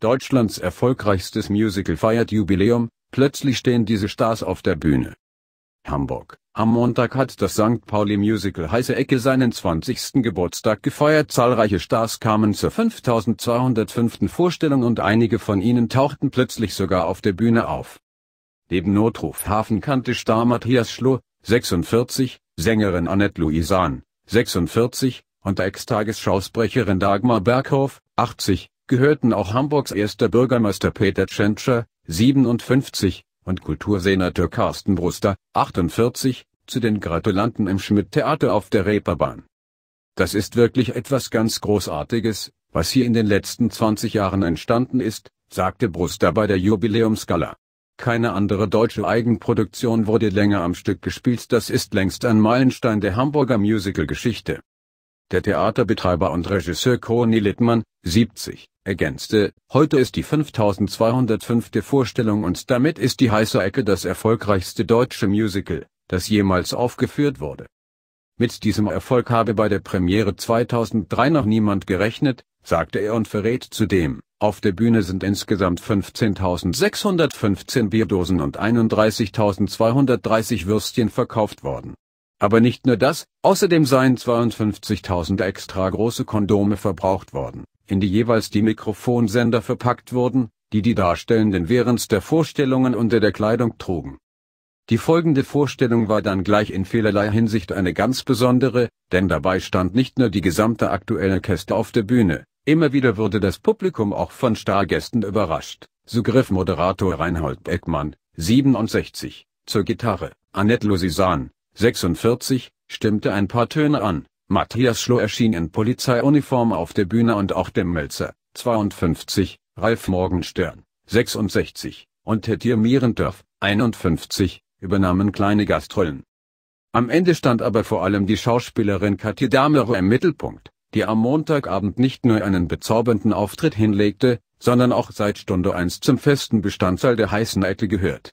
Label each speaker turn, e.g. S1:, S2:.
S1: Deutschlands erfolgreichstes Musical feiert Jubiläum, plötzlich stehen diese Stars auf der Bühne. Hamburg. Am Montag hat das St. Pauli Musical Heiße Ecke seinen 20. Geburtstag gefeiert. Zahlreiche Stars kamen zur 5205. Vorstellung und einige von ihnen tauchten plötzlich sogar auf der Bühne auf. Neben Notruf Hafen kannte Star Matthias Schloh, 46, Sängerin Annette Louisan, 46, und Ex-Tagesschausprecherin Dagmar Berghoff, 80, gehörten auch Hamburgs erster Bürgermeister Peter Tschentscher, 57, und Kultursenator Carsten Bruster, 48, zu den Gratulanten im Schmidt-Theater auf der Reeperbahn. Das ist wirklich etwas ganz Großartiges, was hier in den letzten 20 Jahren entstanden ist, sagte Bruster bei der Jubiläumsgala. Keine andere deutsche Eigenproduktion wurde länger am Stück gespielt, das ist längst ein Meilenstein der Hamburger Musical-Geschichte. Der Theaterbetreiber und Regisseur Conny Littmann, 70, ergänzte, heute ist die 5205. Vorstellung und damit ist die heiße Ecke das erfolgreichste deutsche Musical, das jemals aufgeführt wurde. Mit diesem Erfolg habe bei der Premiere 2003 noch niemand gerechnet, sagte er und verrät zudem, auf der Bühne sind insgesamt 15.615 Bierdosen und 31.230 Würstchen verkauft worden aber nicht nur das, außerdem seien 52.000 extra große Kondome verbraucht worden, in die jeweils die Mikrofonsender verpackt wurden, die die Darstellenden während der Vorstellungen unter der Kleidung trugen. Die folgende Vorstellung war dann gleich in vielerlei Hinsicht eine ganz besondere, denn dabei stand nicht nur die gesamte aktuelle Käste auf der Bühne, immer wieder wurde das Publikum auch von Stargästen überrascht, so griff Moderator Reinhold Beckmann, 67, zur Gitarre, Annette Lusisan, 46, stimmte ein paar Töne an. Matthias Schlo erschien in Polizeiuniform auf der Bühne und auch dem Melzer, 52, Ralf Morgenstern, 66, und Tetir Mierendorf, 51, übernahmen kleine Gastrollen. Am Ende stand aber vor allem die Schauspielerin Katja Damerow im Mittelpunkt, die am Montagabend nicht nur einen bezaubernden Auftritt hinlegte, sondern auch seit Stunde 1 zum festen Bestandteil der heißen Ecke gehört.